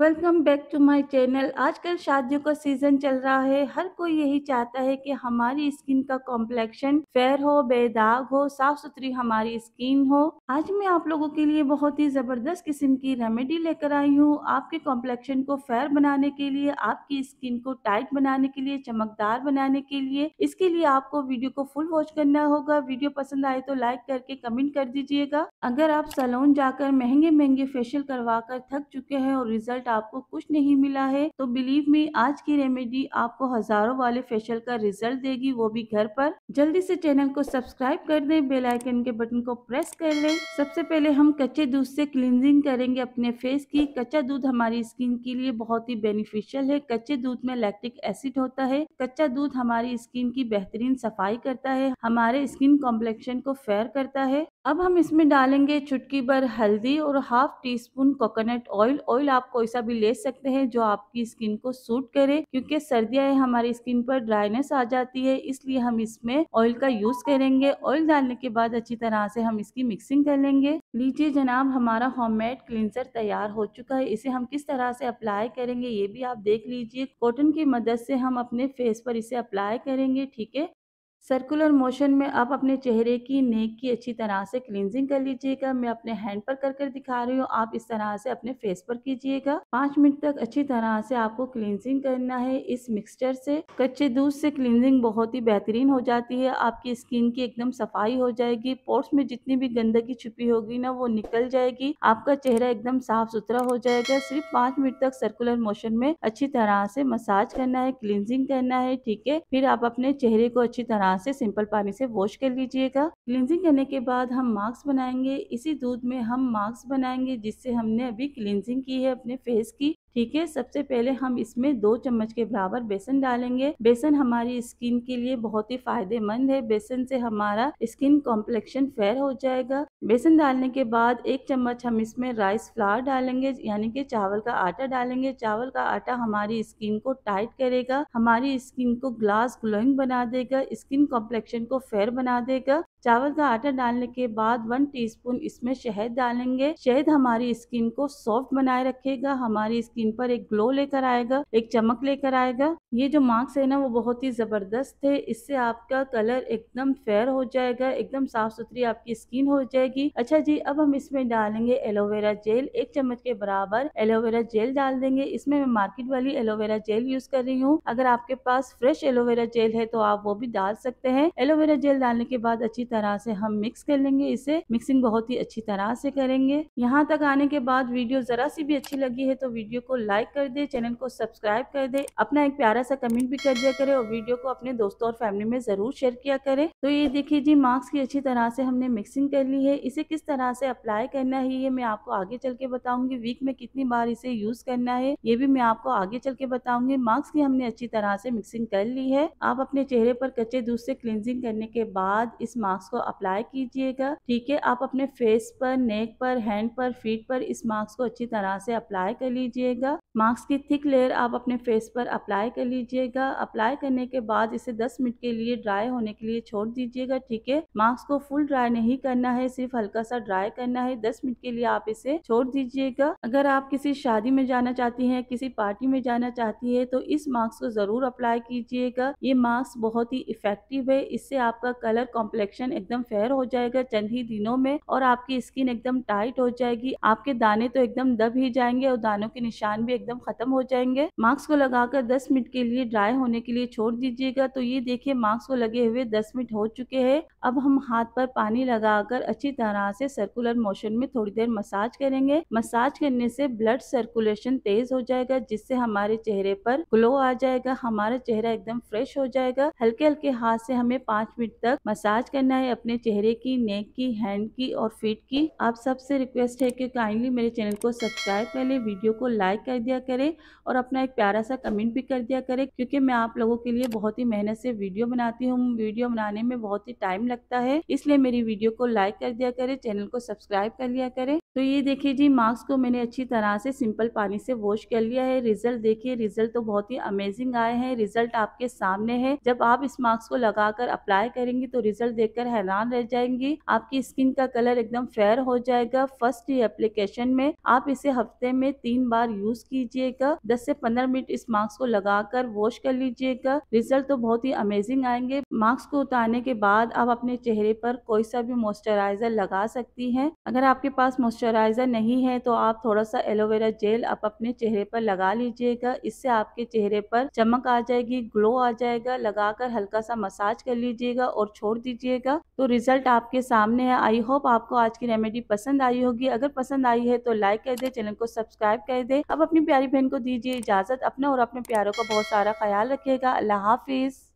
welcome back to my channel आजकल शादियों का सीजन चल रहा है हर कोई यही चाहता है कि हमारी स्किन का कॉम्प्लेक्शन फेयर हो बेदाग हो साफ सुथरी हमारी स्किन हो आज मैं आप लोगों के लिए बहुत ही जबरदस्त किस्म की रेमेडी लेकर आई हूँ आपके कॉम्प्लेक्शन को फेयर बनाने के लिए आपकी स्किन को टाइट बनाने के लिए चमकदार बनाने के लिए इसके लिए आपको वीडियो को फुल वॉच करना होगा वीडियो पसंद आए तो लाइक करके कमेंट कर दीजिएगा अगर आप सलोन जाकर महंगे महंगे फेशियल करवा कर थक चुके हैं और रिजल्ट आपको कुछ नहीं मिला है तो बिलीव में आज की रेमेडी आपको हजारों वाले फेशियल का रिजल्ट देगी वो भी घर पर जल्दी से चैनल को सब्सक्राइब कर दें बेल आइकन के बटन को प्रेस कर लें सबसे पहले हम कच्चे दूध से क्लिनजिंग करेंगे अपने फेस की कच्चा दूध हमारी स्किन के लिए बहुत ही बेनिफिशियल है कच्चे दूध में लैक्टिक एसिड होता है कच्चा दूध हमारी स्किन की बेहतरीन सफाई करता है हमारे स्किन कॉम्प्लेक्शन को फेयर करता है अब हम इसमें डालेंगे चुटकी भर हल्दी और half teaspoon coconut oil oil आपको कोई सा भी ले सकते हैं जो आपकी स्किन को सूट करे क्योंकि है हमारी स्किन पर ड्राइनेस आ जाती है इसलिए हम इसमें ऑयल का यूज करेंगे ऑयल डालने के बाद अच्छी तरह से हम इसकी मिक्सिंग कर लेंगे लीजिए जनाब हमारा होममेड क्लिनजर तैयार हो चुका है इसे हम किस तरह से अप्लाई करेंगे ये भी आप देख लीजिए कॉटन की मदद से हम अपने फेस पर इसे अप्लाई करेंगे ठीक है सर्कुलर मोशन में आप अपने चेहरे की नेक की अच्छी तरह से क्लिनजिंग कर लीजिएगा मैं अपने हैंड पर कर कर दिखा रही हूँ आप इस तरह से अपने फेस पर कीजिएगा पाँच मिनट तक अच्छी तरह से आपको क्लिनजिंग करना है इस मिक्सचर से कच्चे दूध से क्लिनजिंग बहुत ही बेहतरीन हो जाती है आपकी स्किन की एकदम सफाई हो जाएगी पोर्ट्स में जितनी भी गंदगी छुपी होगी ना वो निकल जाएगी आपका चेहरा एकदम साफ सुथरा हो जाएगा सिर्फ पाँच मिनट तक सर्कुलर मोशन में अच्छी तरह से मसाज करना है क्लिनजिंग करना है ठीक है फिर आप अपने चेहरे को अच्छी तरह तरह से सिंपल पानी से वॉश कर लीजिएगा क्लिनजिंग करने के बाद हम मास्क बनाएंगे इसी दूध में हम मास्क बनाएंगे जिससे हमने अभी क्लिनजिंग की है अपने फेस की ठीक है सबसे पहले हम इसमें दो चम्मच के बराबर बेसन डालेंगे बेसन हमारी स्किन के लिए बहुत ही फायदेमंद है बेसन से हमारा स्किन कॉम्प्लेक्शन फेयर हो जाएगा बेसन डालने के बाद एक चम्मच हम इसमें राइस फ्लावर डालेंगे यानी कि चावल का आटा डालेंगे चावल का आटा हमारी स्किन को टाइट करेगा हमारी स्किन को ग्लास ग्लोइंग बना देगा स्किन कॉम्प्लेक्शन को फेयर बना देगा चावल का आटा डालने के बाद वन टीस्पून इसमें शहद डालेंगे शहद हमारी स्किन को सॉफ्ट बनाए रखेगा हमारी स्किन स्किन पर एक ग्लो लेकर आएगा एक चमक लेकर आएगा ये जो मार्क्स है ना वो बहुत ही ज़बरदस्त है इससे आपका कलर एकदम फेयर हो जाएगा एकदम साफ सुथरी आपकी स्किन हो जाएगी अच्छा जी अब हम इसमें डालेंगे एलोवेरा जेल एक चम्मच के बराबर एलोवेरा जेल डाल देंगे इसमें मैं मार्केट वाली एलोवेरा जेल यूज कर रही हूँ अगर आपके पास फ्रेश एलोवेरा जेल है तो आप वो भी डाल सकते हैं एलोवेरा जेल डालने के बाद अच्छी तरह से हम मिक्स कर लेंगे इसे मिक्सिंग बहुत ही अच्छी तरह से करेंगे यहाँ तक आने के बाद वीडियो जरा सी भी अच्छी लगी है तो वीडियो को लाइक कर दे चैनल को सब्सक्राइब कर दे अपना एक प्यारा सा कमेंट भी कर दिया करे और वीडियो को अपने दोस्तों और फैमिली में ज़रूर शेयर किया करे तो ये देखिए जी मार्क्स की अच्छी तरह से हमने मिक्सिंग कर ली है इसे किस तरह से अप्लाई करना है ये मैं आपको आगे चल के बताऊंगी वीक में कितनी बार इसे यूज करना है ये भी मैं आपको आगे चल के बताऊंगी मार्क्स की हमने अच्छी तरह से मिक्सिंग कर ली है आप अपने चेहरे पर कच्चे दूध से क्लिनजिंग करने के बाद इस मास्क को अप्लाई कीजिएगा ठीक है आप अपने फेस पर नेक पर हैंड पर फीट पर इस मास्क को अच्छी तरह से अप्लाई कर लीजिएगा रहेगा मास्क की थिक लेयर आप अपने फेस पर अप्लाई कर लीजिएगा अप्लाई करने के बाद इसे 10 मिनट के लिए ड्राई होने के लिए छोड़ दीजिएगा ठीक है मास्क को फुल ड्राई नहीं करना है सिर्फ हल्का सा ड्राई करना है 10 मिनट के लिए आप इसे छोड़ दीजिएगा अगर आप किसी शादी में जाना चाहती हैं किसी पार्टी में जाना चाहती है तो इस मास्क को जरूर अप्लाई कीजिएगा ये मास्क बहुत ही इफेक्टिव है इससे आपका कलर कॉम्प्लेक्शन एकदम फेयर हो जाएगा चंद ही दिनों में और आपकी स्किन एकदम टाइट हो जाएगी आपके दाने तो एकदम दब ही जाएंगे और दानों के निशान भी एकदम खत्म हो जाएंगे मास्क को लगाकर 10 मिनट के लिए ड्राई होने के लिए छोड़ दीजिएगा तो ये देखिए मास्क को लगे हुए 10 मिनट हो चुके हैं अब हम हाथ पर पानी लगाकर अच्छी तरह से सर्कुलर मोशन में थोड़ी देर मसाज करेंगे मसाज करने से ब्लड सर्कुलेशन तेज हो जाएगा जिससे हमारे चेहरे पर ग्लो आ जाएगा हमारा चेहरा एकदम फ्रेश हो जाएगा हल्के हल्के हाथ से हमें पाँच मिनट तक मसाज करना है अपने चेहरे की नेक की हैंड की और फीट की आप सबसे रिक्वेस्ट है कि काइंडली मेरे चैनल को सब्सक्राइब कर ले वीडियो को लाइक कर दे दिया करें और अपना एक प्यारा सा कमेंट भी कर दिया करें क्योंकि मैं आप लोगों के लिए बहुत ही मेहनत से वीडियो बनाती हूँ वीडियो बनाने में बहुत ही टाइम लगता है इसलिए मेरी वीडियो को लाइक कर दिया करें चैनल को सब्सक्राइब कर लिया करें तो ये देखिए जी मास्क को मैंने अच्छी तरह से सिंपल पानी से वॉश कर लिया है रिजल्ट देखिए रिजल्ट तो बहुत ही अमेजिंग आए हैं रिजल्ट आपके सामने है जब आप इस मास्क को लगाकर अप्लाई करेंगी तो रिजल्ट देखकर हैरान रह जाएंगी आपकी स्किन का कलर एकदम फेयर हो जाएगा फर्स्ट ही एप्लीकेशन में आप इसे हफ्ते में तीन बार यूज कीजिएगा दस से पंद्रह मिनट इस मास्क को लगाकर वॉश कर लीजिएगा रिजल्ट तो बहुत ही अमेजिंग आएंगे मास्क को उतारने के बाद आप अपने चेहरे पर कोई सा भी मॉइस्चराइजर लगा सकती है अगर आपके पास मॉइस्चराइज़र नहीं है तो आप थोड़ा सा एलोवेरा जेल आप अपने चेहरे पर लगा लीजिएगा इससे आपके चेहरे पर चमक आ जाएगी ग्लो आ जाएगा लगाकर हल्का सा मसाज कर लीजिएगा और छोड़ दीजिएगा तो रिजल्ट आपके सामने है आई होप आपको आज की रेमेडी पसंद आई होगी अगर पसंद आई है तो लाइक कर दे चैनल को सब्सक्राइब कर दे अब अपनी प्यारी बहन को दीजिए इजाजत अपने और अपने प्यारों का बहुत सारा ख्याल रखेगा अल्लाह हाफिज़